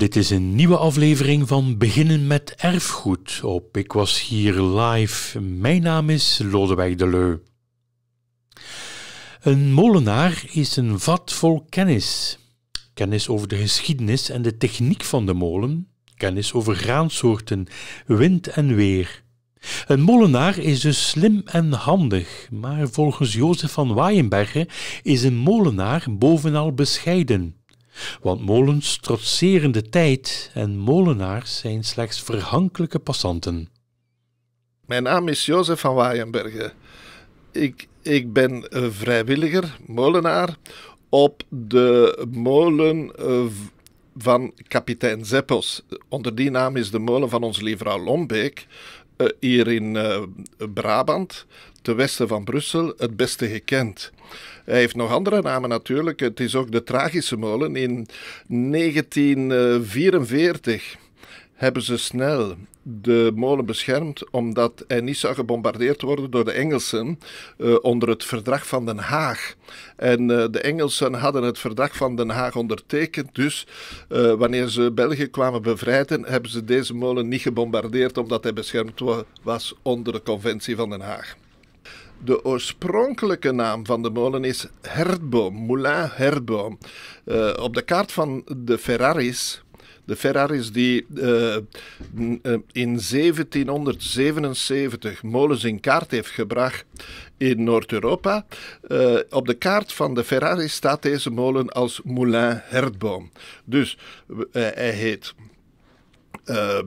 dit is een nieuwe aflevering van Beginnen met Erfgoed op Ik Was Hier Live. Mijn naam is Lodewijk Deleu. Een molenaar is een vat vol kennis. Kennis over de geschiedenis en de techniek van de molen, kennis over graansoorten, wind en weer. Een molenaar is dus slim en handig, maar volgens Jozef van Waaienbergen is een molenaar bovenal bescheiden. Want molens trotseren de tijd en molenaars zijn slechts verhankelijke passanten. Mijn naam is Jozef van Waaienbergen. Ik, ik ben vrijwilliger, molenaar, op de molen eh, van kapitein Zeppels. Onder die naam is de molen van onze lieve Lombeek, eh, hier in eh, Brabant, ten westen van Brussel, het beste gekend. Hij heeft nog andere namen natuurlijk. Het is ook de Tragische Molen in 1944 hebben ze snel de molen beschermd omdat hij niet zou gebombardeerd worden door de Engelsen eh, onder het verdrag van Den Haag. En eh, de Engelsen hadden het verdrag van Den Haag ondertekend, dus eh, wanneer ze België kwamen bevrijden, hebben ze deze molen niet gebombardeerd omdat hij beschermd was onder de conventie van Den Haag. De oorspronkelijke naam van de molen is Herboom, Moulin Herboom. op de kaart van de Ferraris de Ferraris die eh, mm, eh, in 1777 molens in kaart heeft gebracht in Noord-Europa. Eh, op de kaart van de Ferraris staat deze molen als Moulin Hertboom. Dus hij heet eh,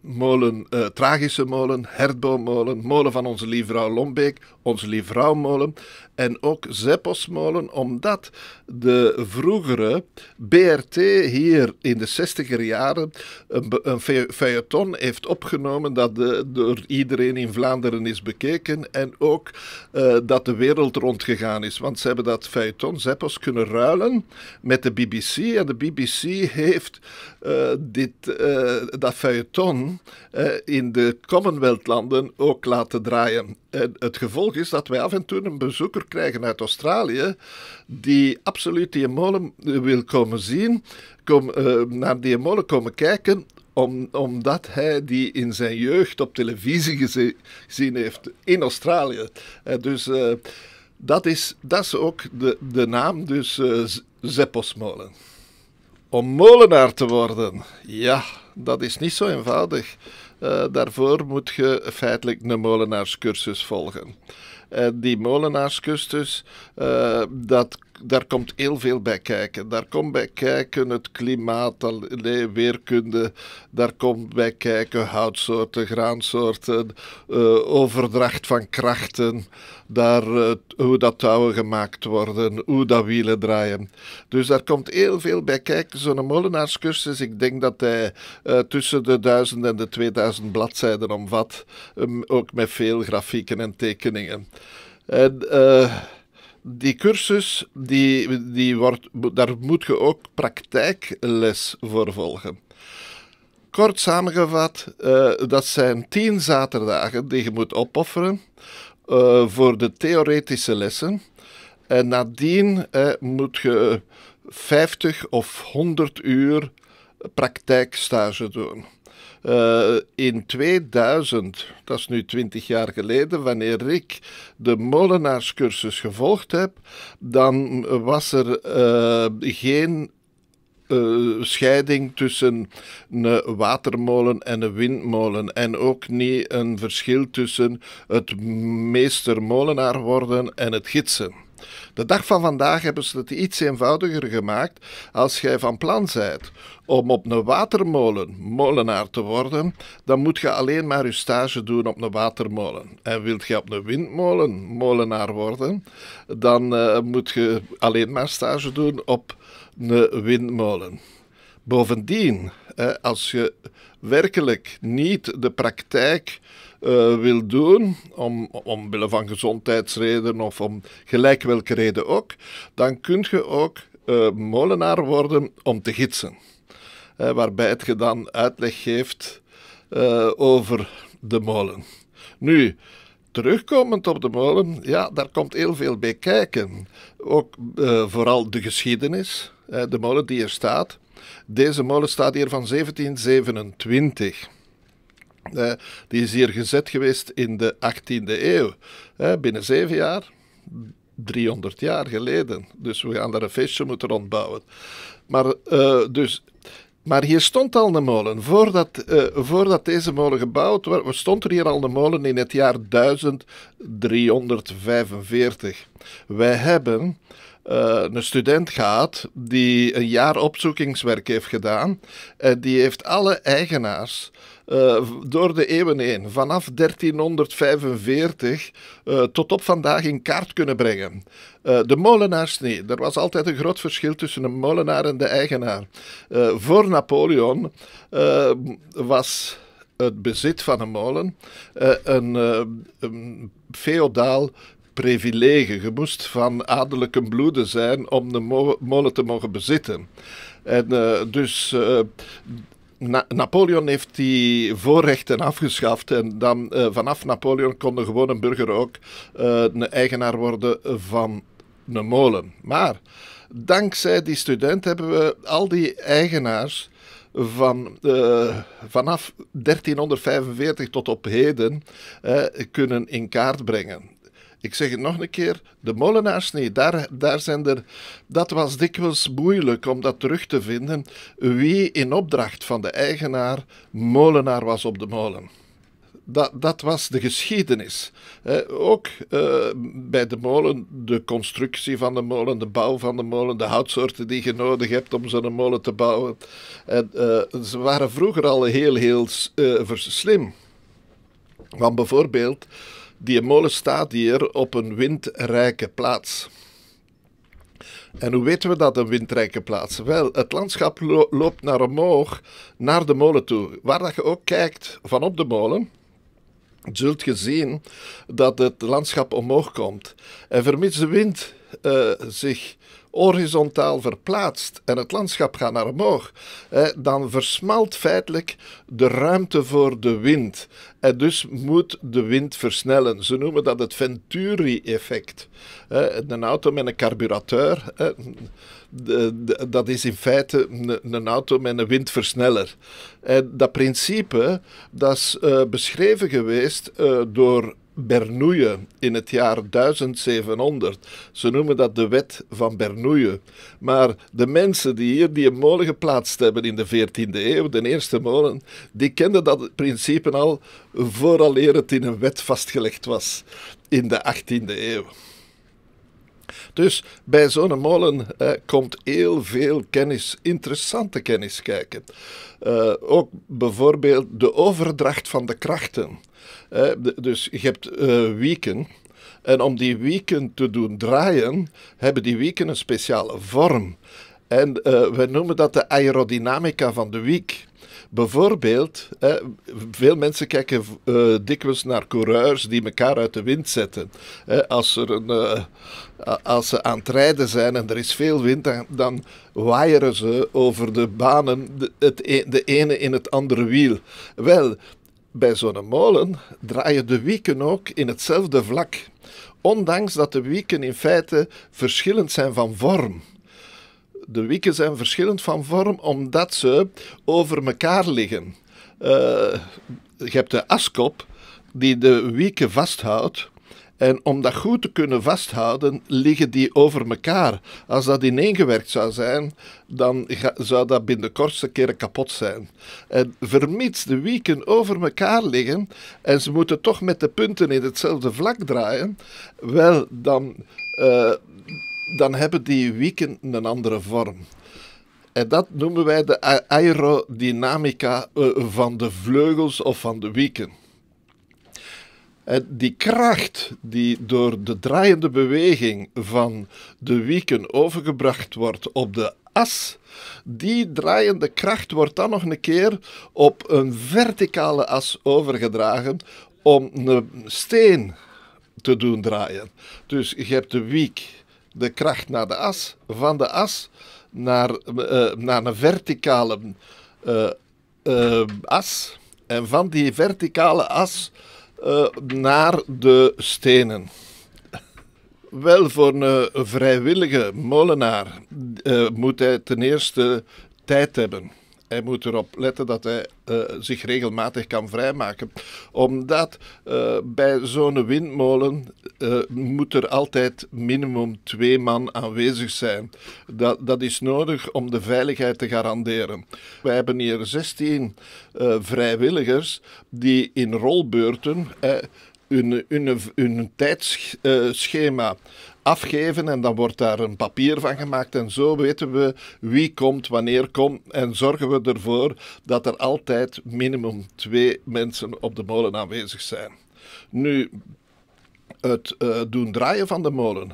molen, eh, Tragische Molen, Hertboommolen, Molen van Onze Lieve Vrouw Lombeek, Onze Lieve en ook Zepposmolen, omdat de vroegere BRT hier in de 60 jaren een, een feuilleton heeft opgenomen dat de, door iedereen in Vlaanderen is bekeken en ook eh, dat de wereld rondgegaan is. Want ze hebben dat feuilleton Zeppos kunnen ruilen met de BBC en de BBC heeft dit eh, dat feuilleton eh, in de Commonwealth-landen ook laten draaien. En eh, het gevolg is dat wij af en toe een bezoeker krijgen uit Australië die absoluut die molen wil komen zien, naar die molen komen kijken, om, omdat hij die in zijn jeugd op televisie gezien heeft in Australië. dus dat, is, dat is ook de, de naam, dus Zepposmolen om molenaar te worden. Ja, dat is niet zo eenvoudig. Eh, daarvoor moet je feitelijk een molenaarscursus volgen. En die molenaarscursus, eh, dat daar komt heel veel bij kijken. Daar komt bij kijken het klimaat, allee, weerkunde, daar komt bij kijken houtsoorten, graansoorten, eh, overdracht van krachten, daar, eh, hoe dat touwen gemaakt worden, hoe dat wielen draaien. Dus daar komt heel veel bij kijken. Zo'n molenaarscursus, ik denk dat hij eh, tussen de 1000 en de 2000 bladzijden omvat, ehm, ook met veel grafieken en tekeningen. En die cursus, die, die wordt, daar moet je ook praktijkles voor volgen. Kort samengevat, eh, dat zijn tien zaterdagen die je moet opofferen eh, voor de theoretische lessen. En nadien uh, moet je 50 of 100 uur praktijkstage doen. Eh, in 2000, dat is nu 20 jaar geleden, wanneer ik de molenaarscursus gevolgd heb, dan was er eh, geen eh, scheiding tussen een watermolen en een windmolen. En ook niet een verschil tussen het meestermolenaar worden en het gidsen. De dag van vandaag hebben ze het iets eenvoudiger gemaakt. Als jij van plan bent om op een watermolen molenaar te worden, dan moet je alleen maar je stage doen op een watermolen. En wilt je op een windmolen molenaar worden, dan eh, moet je alleen maar stage doen op een windmolen. Bovendien, eh, als je werkelijk niet de praktijk eh, wil doen, om, omwille van gezondheidsredenen of om gelijk welke reden ook, dan kun je ook eh, molenaar worden om te gidsen. Eh, waarbij het je dan uitleg geeft over de molen. Nu, terugkomend op de molen, ja, daar komt heel veel bij kijken. Ook vooral de geschiedenis, de molen die er staat. Deze molen staat hier van 1727 die is hier gezet geweest in de 18e eeuw. binnen zeven jaar, 300 jaar geleden. Dus we gaan daar een feestje moeten rondbouwen. Maar, eh, dus, maar hier stond al een molen. Voordat, eh, voordat deze molen gebouwd werd, stond er hier al een molen in het jaar 1345. Wij hebben eh, een student gaat die een jaar opzoekingswerk heeft gedaan. En eh, die heeft alle eigenaars eh, door de eeuwen heen, vanaf 1345 tot op vandaag in kaart kunnen brengen. de molenaars niet. Er was altijd een groot verschil tussen een molenaar en de eigenaar. voor Napoleon was het bezit van een molen een, een feodaal privilege. Je moest van adellijke bloede zijn om de molen te mogen bezitten. En eh, dus eh, Napoleon heeft die voorrechten afgeschaft en dan eh, vanaf Napoleon kon de gewone burger ook een eigenaar worden van een molen. Maar dankzij die student hebben we al die eigenaars van, vanaf 1345 tot op heden kunnen in kaart brengen. Ik zeg het nog een keer, de nee, daar, daar zijn er... Dat was dikwijls moeilijk om dat terug te vinden, wie in opdracht van de eigenaar molenaar was op de molen. Dat, dat, was de geschiedenis. ook eh, bij de molen, de constructie van de molen, de bouw van de molen, de houtsoorten die je nodig hebt om zo'n molen te bouwen. En, eh, ze waren vroeger al heel, heel eh, slim. Want bijvoorbeeld, die molen staat hier op een windrijke plaats. En hoe weten we dat een windrijke plaats? Wel, het landschap loopt naar omhoog, naar de molen toe. Waar dat je ook kijkt, van op de molen, zult je zien dat het landschap omhoog komt. En vermits de wind uh, zich horizontaal verplaatst en het landschap gaat naar omhoog, dan versmalt feitelijk de ruimte voor de wind. En dus moet de wind versnellen. Ze noemen dat het Venturi-effect. Een auto met een carburateur, dat is in feite een auto met een windversneller. dat principe dat is eh, beschreven geweest eh, door Bernouille in het jaar 1700. Ze noemen dat de wet van Bernouille. Maar de mensen die hier die een molen geplaatst hebben in de 14e eeuw, de eerste molen, die kenden dat principe al vooraleer het in een wet vastgelegd was in de 18e eeuw. Dus bij zo'n molen eh, komt heel veel kennis, interessante kennis kijken. Eh, ook bijvoorbeeld de overdracht van de krachten. Eh, dus je hebt wieken. En om die wieken te doen draaien, hebben die wieken een speciale vorm. En we noemen dat de aerodynamica van de wiek. Bijvoorbeeld, veel mensen kijken eh, dikwijls naar coureurs die elkaar uit de wind zetten. als, er een, eh, als ze aan het rijden zijn en er is veel wind, dan, dan waaieren ze over de banen de, het, e, de ene in het andere wiel. Wel, bij zo'n molen draaien de wieken ook in hetzelfde vlak. Ondanks dat de wieken in feite verschillend zijn van vorm de wieken zijn verschillend van vorm omdat ze over elkaar liggen. Eh, je hebt de askop die de wieken vasthoudt. En om dat goed te kunnen vasthouden, liggen die over elkaar. Als dat ineengewerkt zou zijn, dan zou dat binnen de kortste keren kapot zijn. En vermits de wieken over elkaar liggen en ze moeten toch met de punten in hetzelfde vlak draaien, wel dan. Eh, dan hebben die wieken een andere vorm. En dat noemen wij de aerodynamica eh, van de vleugels of van de wieken. En die kracht die door de draaiende beweging van de wieken overgebracht wordt op de as, die draaiende kracht wordt dan nog een keer op een verticale as overgedragen om een steen te doen draaien. Dus je hebt de wiek de kracht naar de as, van de as naar, eh, naar een verticale eh, eh, as en van die verticale as naar de stenen. Wel, voor een vrijwillige molenaar moet hij ten eerste tijd hebben hij moet erop letten dat hij eh, zich regelmatig kan vrijmaken. Omdat eh, bij zo'n windmolen eh, moet er altijd minimum twee man aanwezig zijn. Dat, dat is nodig om de veiligheid te garanderen. Wij hebben hier 16 vrijwilligers die in rolbeurten hun, hun, hun tijdschema afgeven en dan wordt daar een papier van gemaakt en zo weten we wie komt, wanneer komt en zorgen we ervoor dat er altijd minimum twee mensen op de molen aanwezig zijn. Nu, het eh, doen draaien van de molen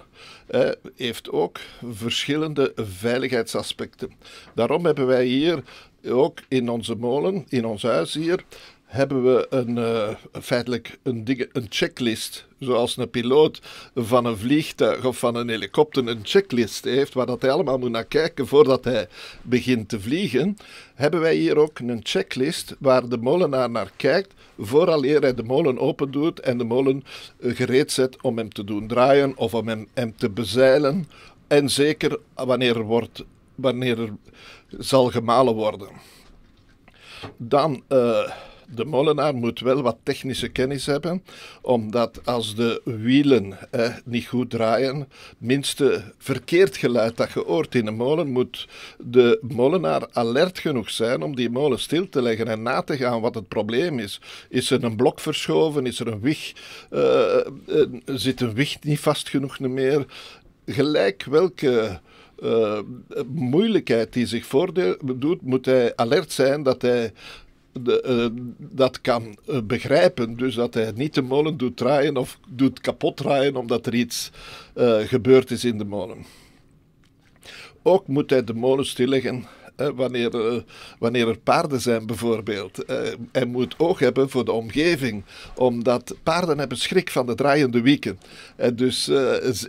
heeft ook verschillende veiligheidsaspecten. Daarom hebben wij hier ook in onze molen, in ons huis hier, hebben we een, eh, feitelijk een, een checklist. Zoals een piloot van een vliegtuig of van een helikopter een checklist heeft, waar dat hij allemaal moet naar kijken voordat hij begint te vliegen, hebben wij hier ook een checklist waar de molenaar naar kijkt vooraleer hij de molen open doet en de molen eh, gereed zet om hem te doen draaien of om hem, te bezeilen. En zeker wanneer er, wordt, wanneer er zal gemalen worden. Dan... Eh, de molenaar moet wel wat technische kennis hebben, omdat als de wielen eh, niet goed draaien, minste verkeerd geluid dat je in een molen, moet de molenaar alert genoeg zijn om die molen stil te leggen en na te gaan wat het probleem is. Is er een blok verschoven? Is er een wig? Eh, zit een wig niet vast genoeg meer? Gelijk welke. Eh, moeilijkheid die zich voordoet, moet hij alert zijn dat hij eh, dat kan eh, begrijpen. Dus dat hij niet de molen doet draaien of doet kapot draaien omdat er iets eh, gebeurd is in de molen. Ook moet hij de molen stilleggen wanneer, eh, wanneer er paarden zijn bijvoorbeeld. Eh, en moet oog hebben voor de omgeving, omdat paarden hebben schrik van de draaiende wieken. En, eh, dus,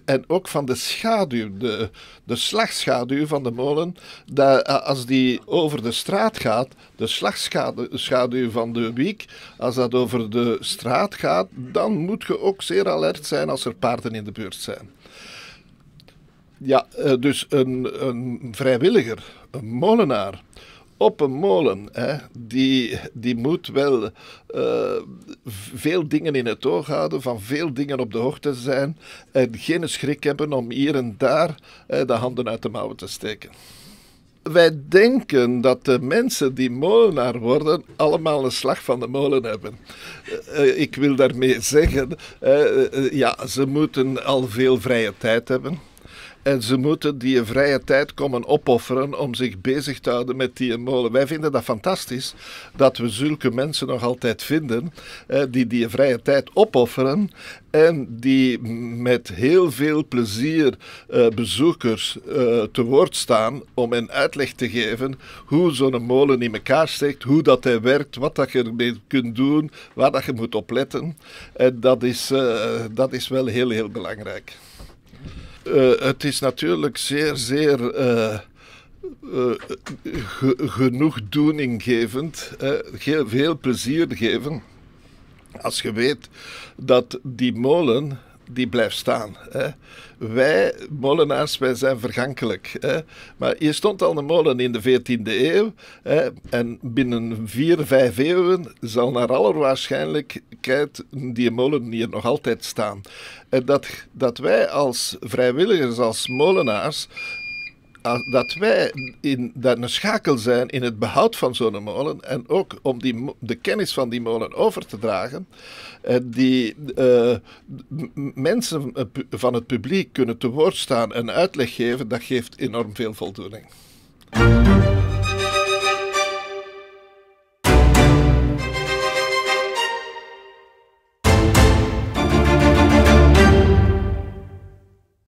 en ook van de schaduw, de, de slagschaduw van de molen. Dat, als die over de straat gaat, de slagschaduw van de wiek, als dat over de straat gaat, dan moet je ook zeer alert zijn als er paarden in de buurt zijn. Ja, dus een, een vrijwilliger een molenaar op een molen, hè, die, die moet wel eh, veel dingen in het oog houden, van veel dingen op de hoogte zijn en geen schrik hebben om hier en daar de handen uit de mouwen te steken. Wij denken dat de mensen die molenaar worden allemaal een slag van de molen hebben. Eh, eh, ik wil daarmee zeggen, ja, ze moeten al veel vrije tijd hebben en ze moeten die vrije tijd komen opofferen om zich bezig te houden met die molen. Wij vinden dat fantastisch dat we zulke mensen nog altijd vinden eh, die die vrije tijd opofferen en die met heel veel plezier eh, bezoekers eh, te woord staan om hen uitleg te geven hoe zo'n molen in elkaar steekt, hoe dat hij werkt, wat dat je ermee kunt doen, waar dat je moet opletten. En dat is, dat is wel heel, heel belangrijk. Eh, het is natuurlijk zeer, zeer uh, eh, uh, eh, genoegdoeninggevend, veel plezier geven, als je weet dat die molen die blijft staan. Hè. Wij, molenaars, wij zijn vergankelijk. Hè. Maar je stond al een molen in de 14e eeuw. Hè, en binnen vier, vijf eeuwen zal naar alle waarschijnlijkheid die molen hier nog altijd staan. En dat, dat wij als vrijwilligers, als molenaars, dat wij in, dat een schakel zijn in het behoud van zo'n molen en ook om die, de kennis van die molen over te dragen, eh, die eh, mensen eh, van het publiek kunnen te woord staan en uitleg geven, dat geeft enorm veel voldoening.